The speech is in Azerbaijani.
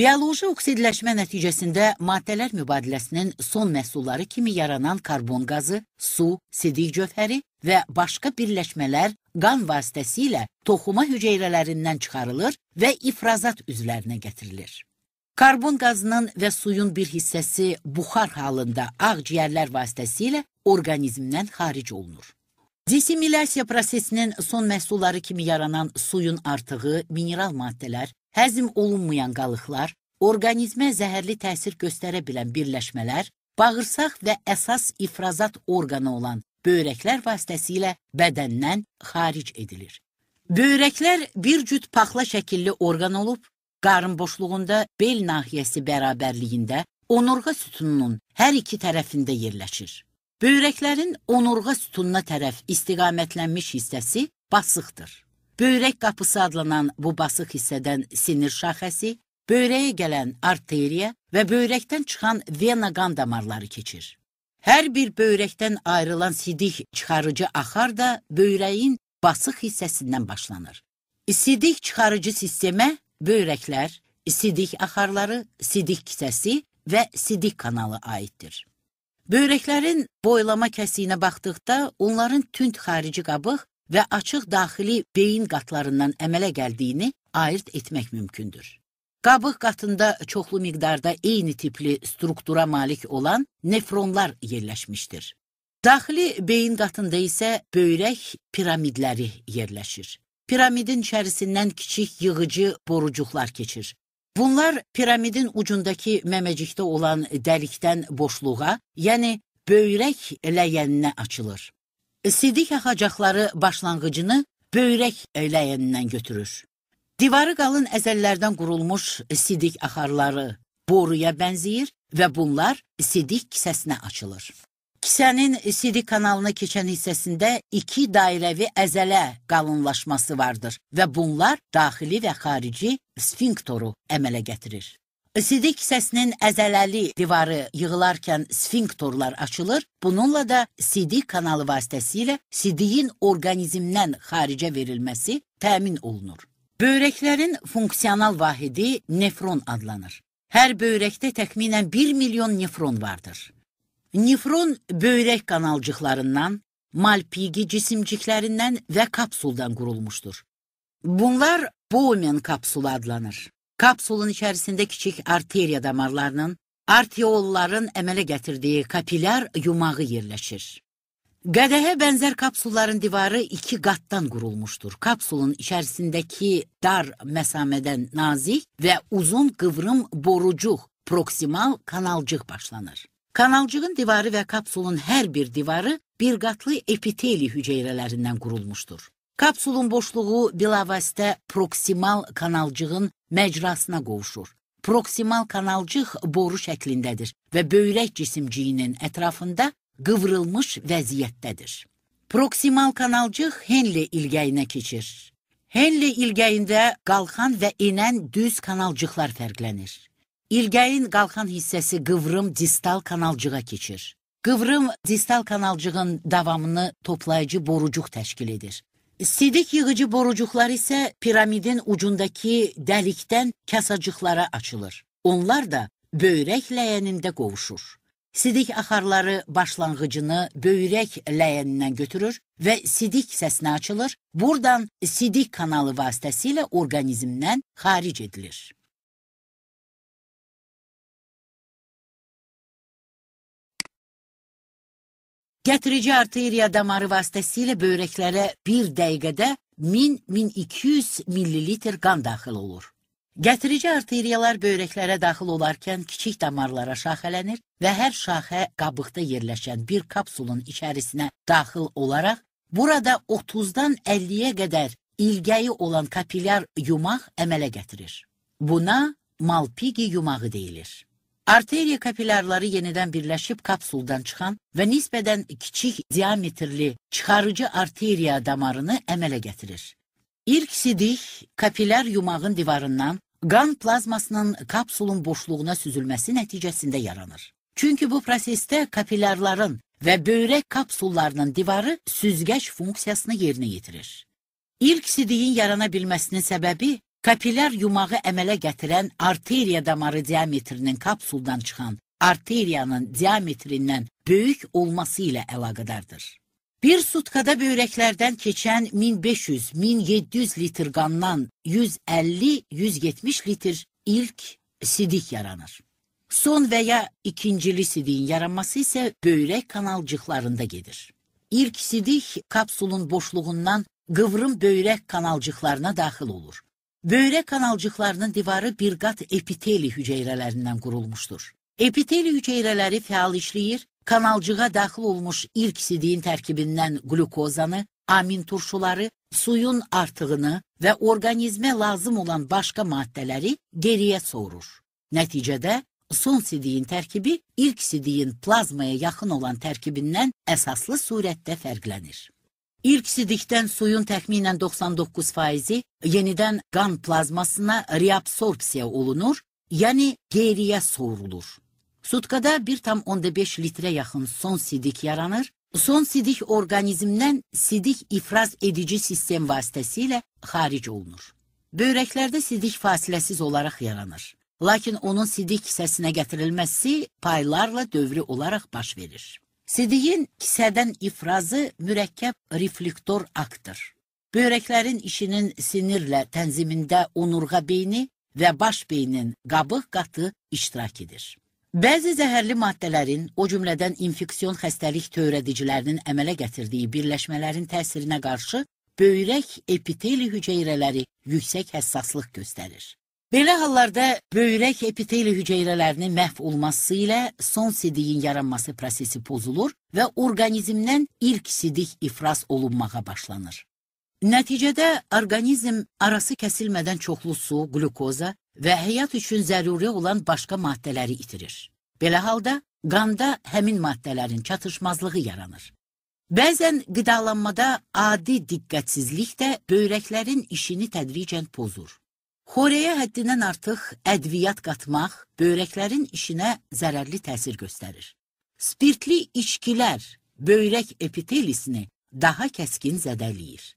Bioloji oksidləşmə nəticəsində maddələr mübadiləsinin son məhsulları kimi yaranan karbon qazı, su, sidik cövhəri və başqa birləşmələr qan vasitəsilə toxuma hüceyrələrindən çıxarılır və ifrazat üzvlərinə gətirilir. Karbon qazının və suyun bir hissəsi buxar halında ağciyərlər vasitəsilə orqanizmdən xaric olunur. Disimilyasiya prosesinin son məhsulları kimi yaranan suyun artığı, mineral maddələr, Həzm olunmayan qalıqlar, orqanizmə zəhərli təsir göstərə bilən birləşmələr, bağırsaq və əsas ifrazat orqanı olan böyrəklər vasitəsilə bədəndən xaric edilir. Böyrəklər bir cüt paxla şəkilli orqan olub, qarın boşluğunda bel nahiyəsi bərabərliyində onurğa sütununun hər iki tərəfində yerləşir. Böyrəklərin onurğa sütununa tərəf istiqamətlənmiş hissəsi basıqdır. Böyrək qapısı adlanan bu basıq hissədən sinir şaxəsi, böyrəyə gələn arteriya və böyrəkdən çıxan vena qan damarları keçir. Hər bir böyrəkdən ayrılan sidik çıxarıcı axar da böyrəyin basıq hissəsindən başlanır. Sidik çıxarıcı sistemə böyrəklər, sidik axarları, sidik kisəsi və sidik kanalı aiddir. Böyrəklərin boylama kəsiyinə baxdıqda onların tünd xarici qabıq və açıq daxili beyin qatlarından əmələ gəldiyini ayırt etmək mümkündür. Qabıq qatında çoxlu miqdarda eyni tipli struktura malik olan nefronlar yerləşmişdir. Daxili beyin qatında isə böyrək piramidləri yerləşir. Piramidin içərisindən kiçik yığıcı borucuqlar keçir. Bunlar piramidin ucundakı məməcikdə olan dəlikdən boşluğa, yəni böyrək ləyəninə açılır sidik axacaqları başlanğıcını böyrək ləyənindən götürür. Divarı qalın əzəllərdən qurulmuş sidik axarları boruya bənzəyir və bunlar sidik kisəsinə açılır. Kisənin sidik kanalına keçən hissəsində iki dairəvi əzələ qalınlaşması vardır və bunlar daxili və xarici sfinktoru əmələ gətirir. Sidik kisəsinin əzələli divarı yığılarkən sfinktorlar açılır. Bununla da sidik kanalı vasitəsilə sidiyin orqanizmdən xaricə verilməsi təmin olunur. Böyrəklərin funksional vahidi nefron adlanır. Hər böyrəkdə təxminən 1 milyon nefron vardır. Nefron böyrək kanalcıqlarından, malpigi cisimciklərindən və kapsuldan qurulmuşdur. Bunlar Bowman kapsulu adlanır. Kapsulun içərisində kiçik arteriya damarlarının, arteolların əmələ gətirdiyi kapillər yumağı yerləşir. Qədəhə bənzər kapsulların divarı iki qatdan qurulmuşdur. Kapsulun içərisindəki dar məsamədən nazik və uzun qıvrım borucuq, proksimal kanalcıq başlanır. Kanalcığın divarı və kapsulun hər bir divarı bir qatlı epiteli hüceyrələrindən qurulmuşdur. Kapsulun boşluğu bilavasitə proksimal kanalcığın məcrasına qovuşur. Proksimal kanalcıq boru şəklindədir və böyrək cisimciyinin ətrafında qıvrılmış vəziyyətdədir. Proksimal kanalcıq Henle ilgəyinə keçir. Henle ilgəyində qalxan və enən düz kanalcıqlar fərqlənir. İlgəyin qalxan hissəsi qıvrım distal kanalcığa keçir. Qıvrım distal kanalcığın davamını toplayıcı borucuq təşkil edir. Sidik yığıcı borucuklar isə piramidin ucundakı dəlikdən kasacıqlara açılır. Onlar da böyrək ləyənində qovuşur. Sidik axarları başlanğıcını böyrək ləyənindən götürür və sidik səsinə açılır. Buradan sidik kanalı vasitəsilə orqanizmdən xaric edilir. Gətirici arteriya damarı vasitəsilə böyrəklərə bir dəqiqədə 1000-1200 millilitr qan daxil olur. Gətirici arteriyalar böyrəklərə daxil olarkən kiçik damarlara şaxələnir və hər şaxə qabıqda yerləşən bir kapsulun içərisinə daxil olaraq burada 30-dan 50-yə qədər ilgəyi olan kapilyar yumaq əmələ gətirir. Buna Malpigi yumağı deyilir. Arteriya kapillarları yenidən birləşib kapsuldan çıxan və nisbətən kiçik diametrli çıxarıcı arteriya damarını əmələ gətirir. İlk sidik kapillər yumağın divarından qan plazmasının kapsulun boşluğuna süzülməsi nəticəsində yaranır. Çünki bu prosesdə kapillarların və böyrək kapsullarının divarı süzgəç funksiyasını yerinə yetirir. İlk sidiyin yarana bilməsinin səbəbi Kapillər yumağı əmələ gətirən arteriya damarı diametrinin kapsuldan çıxan arteriyanın diametrindən böyük olması ilə əlaqədardır. Bir sutkada böyrəklərdən keçən 1500-1700 litr qandan 150-170 litr ilk sidik yaranır. Son və ya ikincili sidiyin yaranması isə böyrək kanalcıqlarında gedir. İlk sidik kapsulun boşluğundan qıvrım böyrək kanalcıqlarına daxil olur Böyrə kanalcıqlarının divarı bir qat epiteli hüceyrələrindən qurulmuşdur. Epiteli hüceyrələri fəal işləyir, kanalcığa daxil olmuş ilk sidiyin tərkibindən glukozanı, amin turşuları, suyun artığını və orqanizmə lazım olan başqa maddələri geriyə sorur. Nəticədə son sidiyin tərkibi ilk sidiyin plazmaya yaxın olan tərkibindən əsaslı surətdə fərqlənir. İlk sidikdən suyun təxminən 99 faizi yenidən qan plazmasına reabsorpsiya olunur, yəni geriyə sorulur. Sutkada 1,5 litrə yaxın son sidik yaranır. Son sidik orqanizmdən sidik ifraz edici sistem vasitəsilə xaric olunur. Böyrəklərdə sidik fasiləsiz olaraq yaranır. Lakin onun sidik hissəsinə gətirilməsi paylarla dövrü olaraq baş verir. Sidiyin kisədən ifrazı mürəkkəb reflektor aktır. Böyrəklərin işinin sinirlə tənzimində onurğa beyni və baş beynin qabıq qatı iştirak edir. Bəzi zəhərli maddələrin, o cümlədən infeksiyon xəstəlik törədicilərinin əmələ gətirdiyi birləşmələrin təsirinə qarşı böyrək epiteli hüceyrələri yüksək həssaslıq göstərir. Belə hallarda böyrək epiteli hüceyrələrinin məhv olması ilə son sidiyin yaranması prosesi pozulur və orqanizmdən ilk sidik ifraz olunmağa başlanır. Nəticədə orqanizm arası kəsilmədən çoxlu su, glukoza və həyat üçün zəruri olan başqa maddələri itirir. Belə halda qanda həmin maddələrin çatışmazlığı yaranır. Bəzən qidalanmada adi diqqətsizlik də böyrəklərin işini tədricən pozur. Xoreyə həddindən artıq ədviyyat qatmaq böyrəklərin işinə zərərli təsir göstərir. Spirtli içkilər böyrək epitelisini daha kəskin zədələyir.